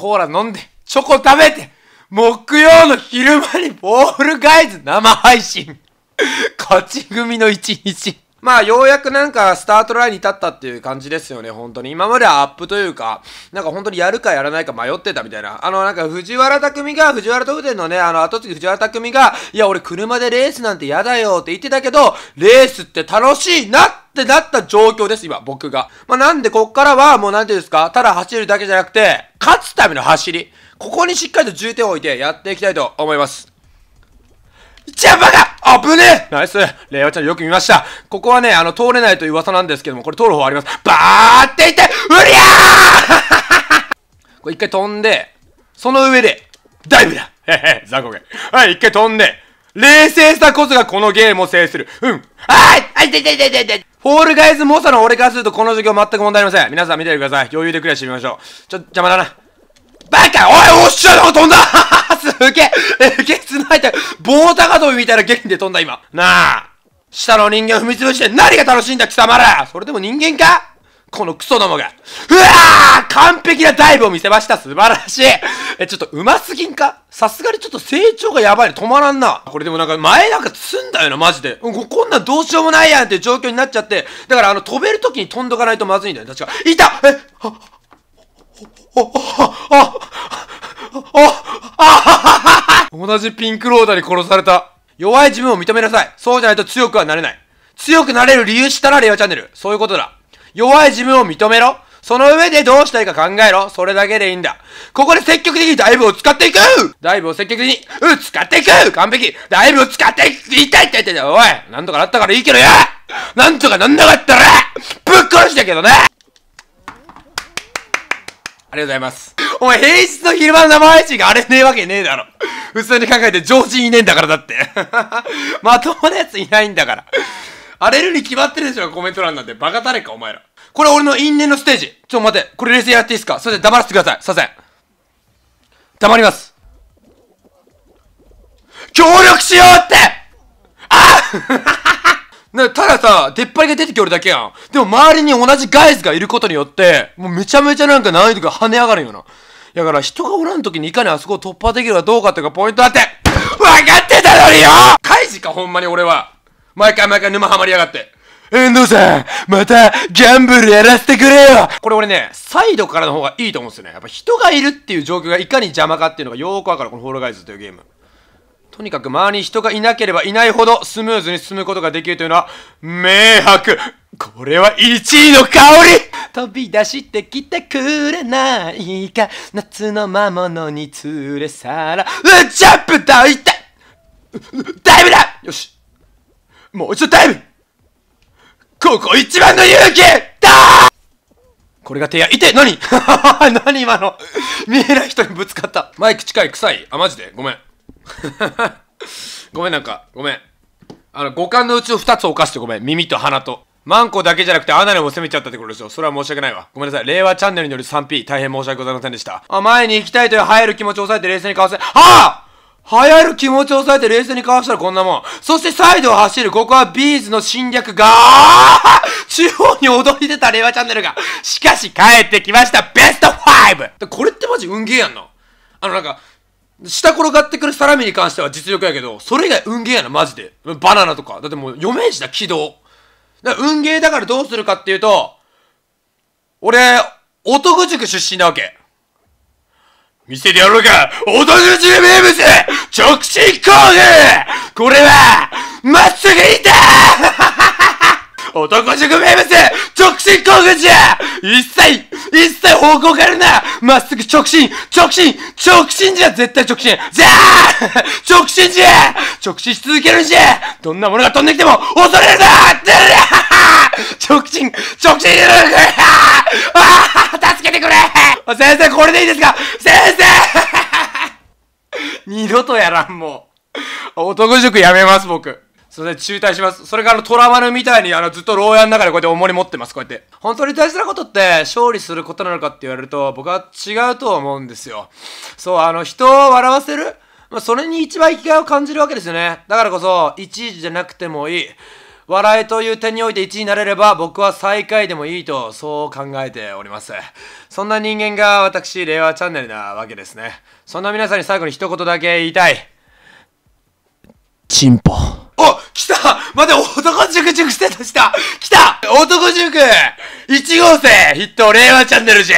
コーラ飲んで、チョコ食べて、木曜の昼間にボールガイズ生配信。勝ち組の一日。まあ、ようやくなんか、スタートラインに立ったっていう感じですよね、本当に。今まではアップというか、なんか本当にやるかやらないか迷ってたみたいな。あの、なんか、藤原匠が、藤原特典のね、あの、後継ぎ藤原匠が、いや、俺車でレースなんて嫌だよって言ってたけど、レースって楽しいなってなった状況です、今、僕が。まあ、なんで、こっからは、もうなんていうんですか、ただ走るだけじゃなくて、勝つための走り。ここにしっかりと重点を置いてやっていきたいと思います。ジャンカ、が危ねえナイスレイオちゃんよく見ましたここはね、あの、通れないという噂なんですけども、これ通る方あります。バーっていって、うりゃー これ一回飛んで、その上で、ダイブだへへ、雑魚ゲはい、一回飛んで、冷静さこそがこのゲームを制する。うん。はいあいていていていていてフォールガイズ猛者の俺からするとこの授業全く問題ありません。皆さん見ててください。余裕でクリアしてみましょう。ちょ、邪魔だな。バカおいおっしゃなん飛んだ すげえすげえ入たて、棒高跳びみたいな原理で飛んだ、今。なあ。下の人間を踏み潰して何が楽しいんだ、貴様らそれでも人間かこのクソどもが。うわあ完璧なダイブを見せました素晴らしいえ、ちょっと上手すぎんかさすがにちょっと成長がやばいね。止まらんな。これでもなんか前なんか積んだよな、マジで。ここんなんどうしようもないやんっていう状況になっちゃって。だからあの、飛べる時に飛んどかないとまずいんだよ。確か。いたえあ、あ、あ、あ、あ あ同じピンクローダに殺された。弱い自分を認めなさい。そうじゃないと強くはなれない。強くなれる理由したらレオチャンネル。そういうことだ。弱い自分を認めろ。その上でどうしたいか考えろ。それだけでいいんだ。ここで積極的にダイブを使っていくダイブを積極的に、う使っていく完璧ダイブを使っていく痛いって言ってたおいなんとかなったからいいけどよなんとかなんなかったらぶっ殺したけどねありがとうございます。お前、平日の昼間の生配信が荒れねえわけねえだろ。普通に考えて常人いねえんだからだって。まともなやついないんだから。荒れるに決まってるでしょ、コメント欄なんて。バカ誰か、お前ら。これ俺の因縁のステージ。ちょっと待って。これ冷静やっていいですかそれで黙らせてください。すいません。黙ります。協力しようってあなたださ、出っ張りが出てきおるだけやん。でも周りに同じガイズがいることによって、もうめちゃめちゃなんか難易度が跳ね上がるよな。だから人がおらん時にいかにあそこを突破できるかどうかっていうかポイントだって、分かってたのによカイジかほんまに俺は。毎回毎回沼ハマりやがって。遠藤さん、また、ギャンブルやらせてくれよこれ俺ね、サイドからの方がいいと思うんですよね。やっぱ人がいるっていう状況がいかに邪魔かっていうのがよーくわかる、このホールガイズというゲーム。とにかく周りに人がいなければいないほどスムーズに進むことができるというのは、明白これは1位の香り飛び出してきてくれないか夏の魔物に連れ去らうジャンプだいたダイブだよしもう一度ダイブここ一番の勇気だこれが手や、いて何 何今の 見えない人にぶつかった。マイク近い、臭い。あ、マジでごめん。ごめんなんか、ごめん。あの、五感のうちを2つ犯してごめん。耳と鼻と。マンコだけじゃなくてアナルも攻めちゃったってことでしょ。それは申し訳ないわ。ごめんなさい。令和チャンネルによる 3P、大変申し訳ございませんでした。あ、前に行きたいという流行る気持ちを抑えて冷静にかわせ、はあ流行る気持ちを抑えて冷静にかわしたらこんなもん。そしてサイドを走る、ここはビーズの侵略が、中 央に踊り出た令和チャンネルが、しかし帰ってきました、ベスト 5! これってマジ運ゲーやんのあのなんか、下転がってくるサラミに関しては実力やけど、それ以外運ゲーやな、マジで。バナナとか。だってもう、余命時だ、軌道。だ運ゲーだからどうするかっていうと、俺、男塾出身なわけ。店でやろうか男塾名物直進攻撃これは、まっすぐ行った男塾名物直進航空じ一切一切方向変えるなまっすぐ直進直進直進じゃ絶対直進じゃあ直進じゃ直進し続けるんじゃどんなものが飛んできても恐れるな直進直進助けてくれ先生これでいいですか先生二度とやらんもう男塾やめます僕それで中退します。それからトラマルみたいに、あの、ずっと牢屋の中でこうやって重り持ってます、こうやって。本当に大事なことって、勝利することなのかって言われると、僕は違うと思うんですよ。そう、あの、人を笑わせるまあ、それに一番生きがいを感じるわけですよね。だからこそ、いちいちじゃなくてもいい。笑いという点において1位になれれば僕は最下位でもいいとそう考えておりますそんな人間が私令和チャンネルなわけですねそんな皆さんに最後に一言だけ言いたいチンポ来たまだ男塾塾てとした来た男塾 !1 号生ット、令和チャンネルじゃ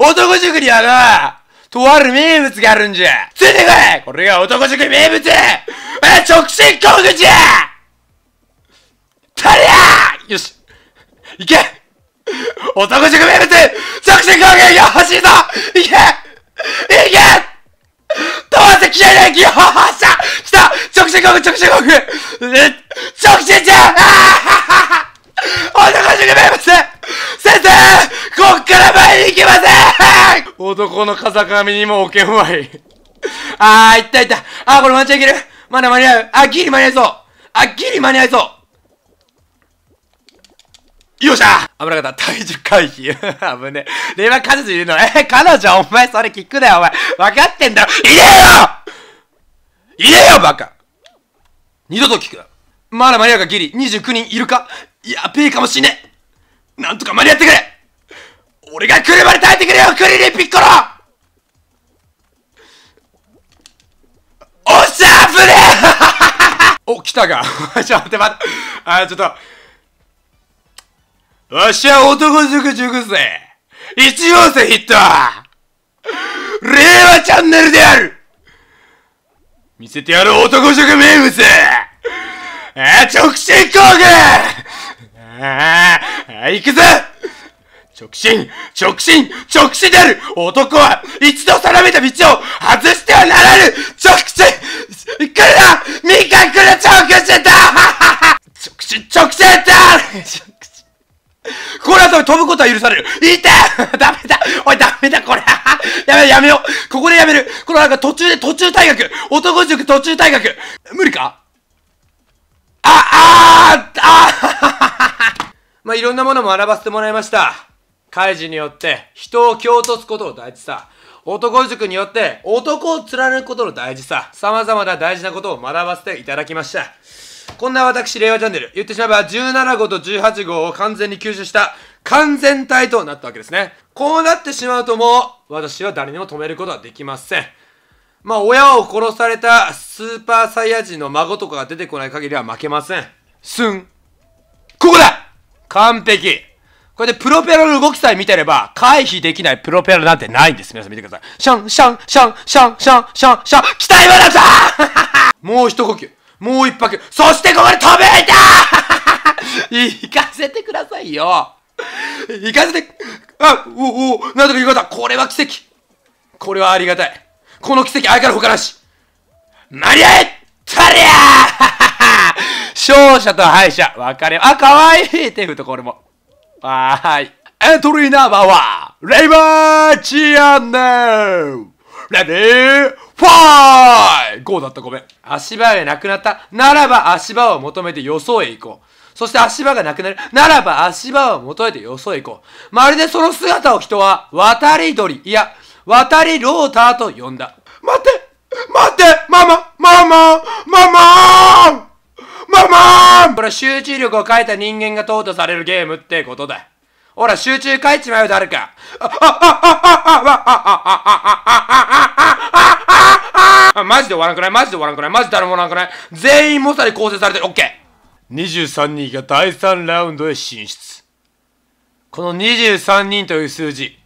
男塾にはな、とある名物があるんじゃついてこいこれが男塾名物え直進攻撃じゃたりゃよし行け男塾名物直進攻撃が欲しいぞ行け行けどうせ消えないよっしゃ来た直進国直進国直進じゃんあは男じゃめません先生こっから前に行けません男の風上にも置けんわい。あー、いったいった。あー、これ間違いけるまだ間に合う。あ、ギリ間に合いそう。あ、ギリ間に合いそう。よっしゃ危なかった。体重回避。危ねえ。令和彼女いるのえ、彼女お前それ聞くなよ、お前。分かってんだろいねえよいねえよ、バカ二度と聞くな。まだ間に合うか、ギリ。29人いるかいや、ペイかもしんねえなんとか間に合ってくれ俺が車で耐えてくれよ、クリリンピッコロおっしゃ危ぶね お、来たか。ちょっと待って、待って。あ、ちょっと。わしは男塾塾生一応生ヒット令和チャンネルである見せてやる男塾名物あ直進工具ああ、行くぞ直進直進直進である男は一度定めた道を外してはならぬ飛ぶことは許される。いて ダメだおい、ダメだ、これ やめよやめよう。ここでやめる。このなんか途中で、途中退学。男塾途中退学。無理かあ、あー、あー まあ、いろんなものも学ばせてもらいました。開示によって人を蹴落とすことの大事さ。男塾によって男を貫くことの大事さ。様々な大事なことを学ばせていただきました。こんな私、令和チャンネル、言ってしまえば17号と18号を完全に吸収した完全体となったわけですね。こうなってしまうともう、私は誰にも止めることはできません。まあ、親を殺されたスーパーサイヤ人の孫とかが出てこない限りは負けません。すん。ここだ完璧これでプロペラの動きさえ見てれば、回避できないプロペラなんてないんです。皆さん見てください。シャン、シャン、シャン、シャン、シャン、シャン、シャン、期待はなさもう一呼吸。もう一拍。そしてここで飛びいた 行かせてくださいよ行かせてあおおなんとかいうことこれは奇跡これはありがたいこの奇跡あ相から他なし間に合えたりゃー勝者と敗者分かれあかわいい手振るとこれもはーいエントリーナンバーはレイバーチアンネルレディーファイ !5 だったごめん。足場へなくなったならば足場を求めて予想へ行こう。そして足場がなくなる。ならば足場を求めてよそへ行こう。まるでその姿を人は、渡り鳥、いや、渡りローターと呼んだ。待って待ってママママママママこれ集中力を変えた人間が淘汰されるゲームってことだ。ほら、集中変えちまう誰か。あ、マジで終わらんくないマジで終わらんくないマジ誰も終わらんくない全員猛者で構成されてる。オッケー23人が第3ラウンドへ進出。この23人という数字、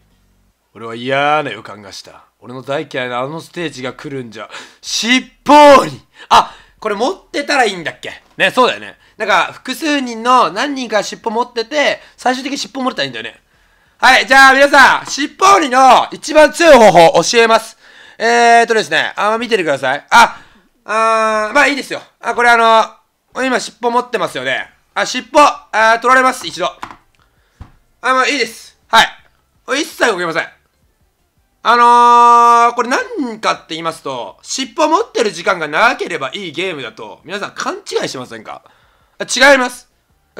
俺は嫌な予感がした。俺の大嫌いなあのステージが来るんじゃ、しっぽーにあこれ持ってたらいいんだっけね、そうだよね。なんか、複数人の何人か尻尾持ってて、最終的に尻尾持れたらいいんだよね。はい、じゃあ皆さん、尻尾りの一番強い方法教えます。えーとですね、あ、見ててください。あ、あー、まあいいですよ。あ、これあの、今、尻尾持ってますよね。あ、尻尾、あ取られます、一度。あ、まあいいです。はい。一切動けません。あのー、これ何かって言いますと、尻尾持ってる時間が長ければいいゲームだと、皆さん勘違いしませんか違います。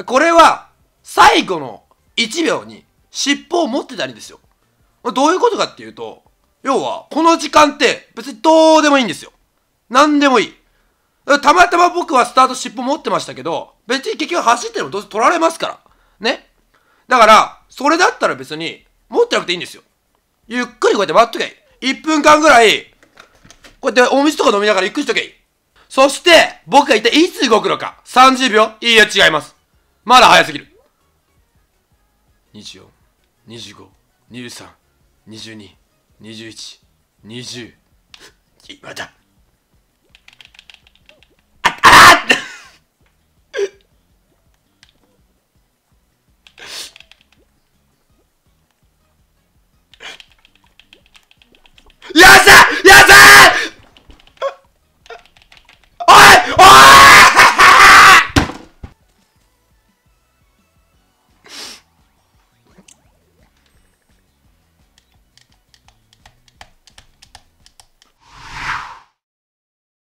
これは、最後の1秒に尻尾を持ってたりですよ。どういうことかっていうと、要は、この時間って別にどうでもいいんですよ。何でもいい。たまたま僕はスタート尻尾持ってましたけど、別に結局走ってもどうせ取られますから。ね。だから、それだったら別に、持ってなくていいんですよ。ゆっくりこうやって待っとけばいい。1分間ぐらい、こうやってお水とか飲みながらゆっくりしとけいい。そして、僕が一体いつ動くのか。30秒いいや、違います。まだ早すぎる。24、25、23、22、21、20。今 だ。